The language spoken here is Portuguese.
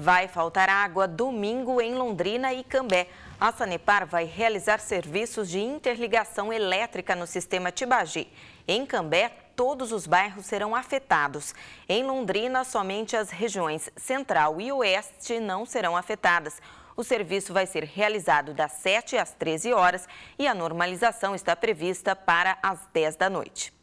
Vai faltar água domingo em Londrina e Cambé. A Sanepar vai realizar serviços de interligação elétrica no sistema Tibagi. Em Cambé, todos os bairros serão afetados. Em Londrina, somente as regiões central e oeste não serão afetadas. O serviço vai ser realizado das 7 às 13 horas e a normalização está prevista para as 10 da noite.